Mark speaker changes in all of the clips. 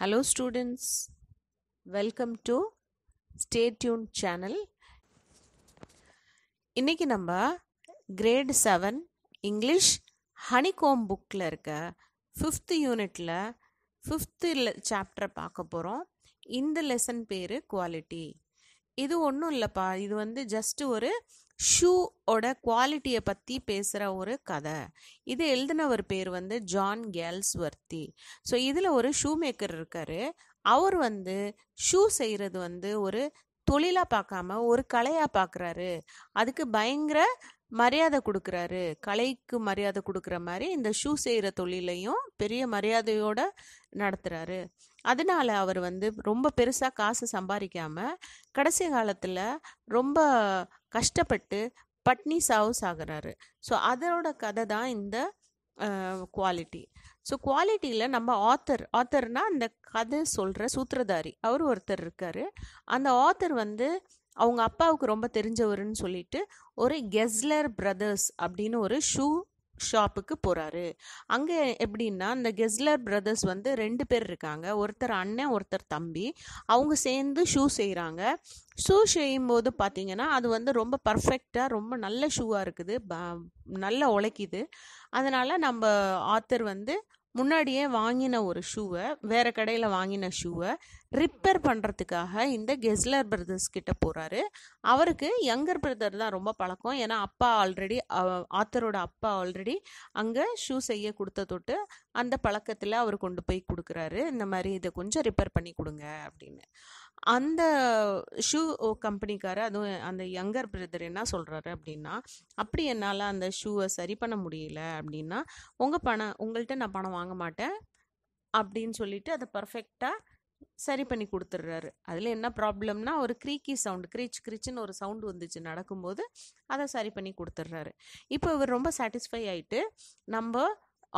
Speaker 1: hello students welcome to stay tune channel இன்றைக்கி நம்ம great seven English honeycomb புக்கில் இருக்க ஃபிஃப்த்து யூனிட்டில் ஃபிஃப்த்து சாப்டர் பார்க்க போகிறோம் இந்த லெசன் பேர் குவாலிட்டி இது ஒன்றும் இல்லைப்பா இது வந்து ஜஸ்ட் ஒரு ஷூ ஓட குவாலிட்டியை பற்றி பேசுகிற ஒரு கதை இது எழுதினவர் பேர் வந்து ஜான் கேல்ஸ்வர்த்தி ஸோ இதில் ஒரு ஷூ மேக்கர் இருக்கார் அவர் வந்து ஷூ செய்கிறது வந்து ஒரு தொழிலாக பார்க்காம ஒரு கலையாக பார்க்குறாரு அதுக்கு பயங்கர மரியாதை கொடுக்குறாரு கலைக்கு மரியாதை கொடுக்குற மாதிரி இந்த ஷூ செய்கிற தொழிலையும் பெரிய மரியாதையோட நடத்துகிறாரு அதனால அவர் வந்து ரொம்ப பெருசாக காசு சம்பாதிக்காமல் கடைசி காலத்தில் ரொம்ப கஷ்டப்பட்டு பட்னி சாவுஸ் ஆகிறாரு ஸோ அதனோட கதை தான் இந்த குவாலிட்டி ஸோ குவாலிட்டியில் நம்ம ஆத்தர் ஆத்தர்னால் அந்த கதை சொல்கிற சூத்திரதாரி அவர் ஒருத்தர் இருக்கார் அந்த ஆத்தர் வந்து அவங்க அப்பாவுக்கு ரொம்ப தெரிஞ்சவருன்னு சொல்லிட்டு ஒரு கெஸ்லர் பிரதர்ஸ் அப்படின்னு ஒரு ஷூ ஷாப்புக்கு போகிறாரு அங்கே எப்படின்னா இந்த கெஸ்லர் பிரதர்ஸ் வந்து ரெண்டு பேர் இருக்காங்க ஒருத்தர் அண்ணன் ஒருத்தர் தம்பி அவங்க சேர்ந்து ஷூ செய்கிறாங்க ஷூ செய்யும்போது பார்த்தீங்கன்னா அது வந்து ரொம்ப பர்ஃபெக்டாக ரொம்ப நல்ல ஷூவாக இருக்குது நல்லா உழைக்கிது அதனால் நம்ம ஆத்தர் வந்து முன்னாடியே வாங்கின ஒரு ஷூவை வேறு கடையில் வாங்கின ஷூவை ரிப்பேர் பண்ணுறதுக்காக இந்த கெஸ்லர் பிரதர்ஸ் கிட்ட போகிறாரு அவருக்கு யங்கர் பிரதர் தான் ரொம்ப பழக்கம் ஏன்னா அப்பா ஆல்ரெடி ஆத்தரோட அப்பா ஆல்ரெடி அங்கே ஷூ செய்ய கொடுத்த தொட்டு அந்த பழக்கத்தில் அவர் கொண்டு போய் கொடுக்குறாரு இந்த மாதிரி இதை கொஞ்சம் ரிப்பேர் பண்ணி கொடுங்க அப்படின்னு அந்த ஷூ கம்பெனிக்காரர் அதுவும் அந்த யங்கர் பிரதர் என்ன சொல்கிறாரு அப்படின்னா அப்படி என்னால் அந்த ஷூவை சரி பண்ண முடியல அப்படின்னா உங்கள் பணம் உங்கள்கிட்ட நான் பணம் வாங்க மாட்டேன் அப்படின்னு சொல்லிட்டு அதை பர்ஃபெக்டாக சரி பண்ணி கொடுத்துட்றாரு அதில் என்ன ப்ராப்ளம்னா ஒரு க்ரீக்கி சவுண்டு க்ரீச் க்ரீச்சுன்னு ஒரு சவுண்டு வந்துச்சு நடக்கும்போது அதை சரி பண்ணி கொடுத்துட்றாரு இப்போ இவர் ரொம்ப சாட்டிஸ்ஃபை ஆகிட்டு நம்ம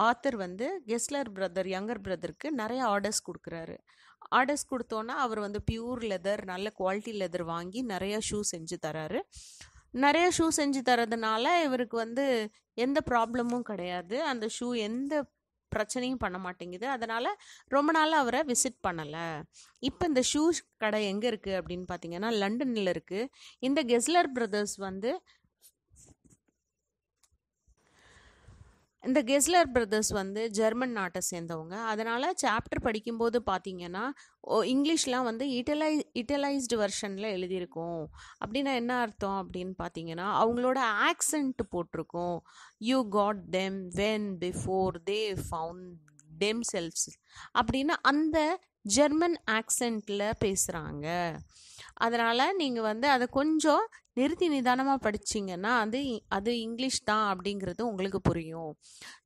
Speaker 1: ஆத்தர் வந்து கெஸ்லர் பிரதர் யங்கர் பிரதருக்கு நிறைய ஆர்டர்ஸ் கொடுக்குறாரு ஆர்டர்ஸ் கொடுத்தோன்னா அவர் வந்து பியூர் லெதர் நல்ல குவாலிட்டி லெதர் வாங்கி நிறையா ஷூ செஞ்சு தராரு நிறைய ஷூ செஞ்சு தரதுனால இவருக்கு வந்து எந்த ப்ராப்ளமும் கிடையாது அந்த ஷூ எந்த பிரச்சனையும் பண்ண மாட்டேங்குது அதனால் ரொம்ப நாள் அவரை விசிட் பண்ணலை இப்போ இந்த ஷூ கடை எங்கே இருக்குது அப்படின்னு பார்த்தீங்கன்னா லண்டனில் இருக்குது இந்த கெஸ்லர் பிரதர்ஸ் வந்து இந்த கெஸ்லர் பிரதர்ஸ் வந்து ஜெர்மன் நாட்டை சேர்ந்தவங்க அதனால் சாப்டர் படிக்கும்போது பார்த்தீங்கன்னா இங்கிலீஷ்லாம் வந்து இட்டலை இட்டலைஸ்டு வெர்ஷனில் எழுதியிருக்கோம் அப்படின்னா என்ன அர்த்தம் அப்படின்னு பார்த்தீங்கன்னா அவங்களோட ஆக்சென்ட் போட்டிருக்கோம் you got them when before they found themselves அப்படின்னு அந்த ஜெர்மன் ஆக்சென்ட்டில் பேசுகிறாங்க அதனால் நீங்கள் வந்து அதை கொஞ்சம் நிறுத்தி நிதானமாக படிச்சிங்கன்னா அது அது இங்கிலீஷ் தான் அப்படிங்கிறது உங்களுக்கு புரியும்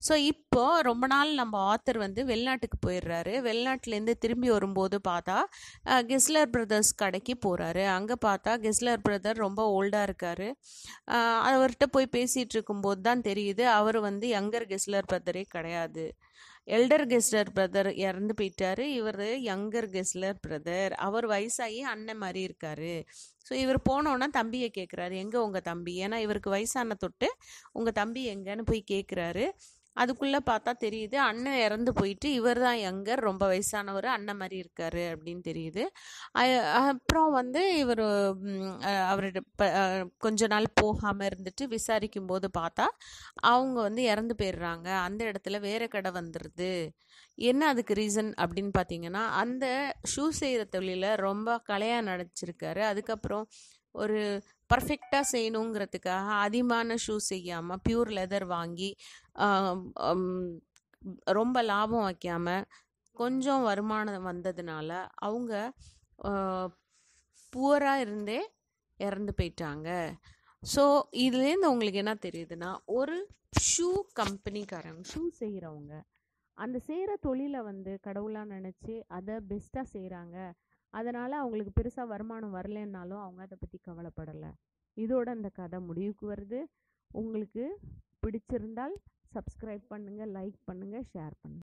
Speaker 1: ஸோ இப்போது ரொம்ப நாள் நம்ம ஆத்தர் வந்து வெளிநாட்டுக்கு போயிடுறாரு வெளிநாட்டிலேருந்து திரும்பி வரும்போது பார்த்தா கெஸ்லர் பிரதர்ஸ் கடைக்கு போகிறாரு அங்கே பார்த்தா கெஸ்லர் பிரதர் ரொம்ப ஓல்டாக இருக்கார் அவர்கிட்ட போய் பேசிகிட்டு இருக்கும்போது தான் தெரியுது அவர் வந்து யங்கர் கெஸ்லர் பிரதரே கிடையாது எல்டர் கெஸ்லர் பிரதர் இறந்து போயிட்டார் இவர் யங்கர் கெஸ்லர் பிரதர் அவர் வயசாகி அண்ணன் மாதிரி இருக்கார் ஸோ இவர் போனோன்னா தம்பியை கேட்குறாரு எங்கே உங்கள் தம்பி ஏன்னா இவருக்கு வயசான தொட்டு உங்கள் தம்பி எங்கன்னு போய் கேட்குறாரு அதுக்குள்ளே பார்த்தா தெரியுது அண்ணன் இறந்து போயிட்டு இவர் தான் எங்கர் ரொம்ப வயசானவர் அண்ணன் மாதிரி இருக்காரு அப்படின்னு தெரியுது அப்புறம் வந்து இவர் அவரோட கொஞ்ச நாள் போகாமல் இருந்துட்டு விசாரிக்கும் போது பார்த்தா அவங்க வந்து இறந்து போயிடுறாங்க அந்த இடத்துல வேற கடை வந்துடுது என்ன அதுக்கு ரீசன் அப்படின்னு பார்த்தீங்கன்னா அந்த ஷூ செய்கிற தொழிலை ரொம்ப கலையாக நடிச்சிருக்காரு அதுக்கப்புறம் ஒரு பர்ஃபெக்டாக செய்யணுங்கிறதுக்காக அதிகமான ஷூ செய்யாமல் பியூர் லெதர் வாங்கி ரொம்ப லாபம் வைக்காமல் கொஞ்சம் வருமானம் வந்ததுனால அவங்க புவராக இருந்தே இறந்து போயிட்டாங்க ஸோ இதுலேருந்து உங்களுக்கு என்ன தெரியுதுன்னா ஒரு ஷூ கம்பெனிக்காரங்க ஷூ செய்கிறவங்க அந்த செய்கிற தொழிலை வந்து கடவுளாக நினச்சி அதை பெஸ்ட்டாக செய்கிறாங்க அதனால் அவங்களுக்கு பெருசாக வருமானம் வரலைன்னாலும் அவங்க அதை பற்றி கவலைப்படலை இதோட இந்த கதை முடிவுக்கு வருது உங்களுக்கு பிடிச்சிருந்தால் சப்ஸ்கிரைப் பண்ணுங்கள் லைக் பண்ணுங்கள் ஷேர் பண்ணுங்கள்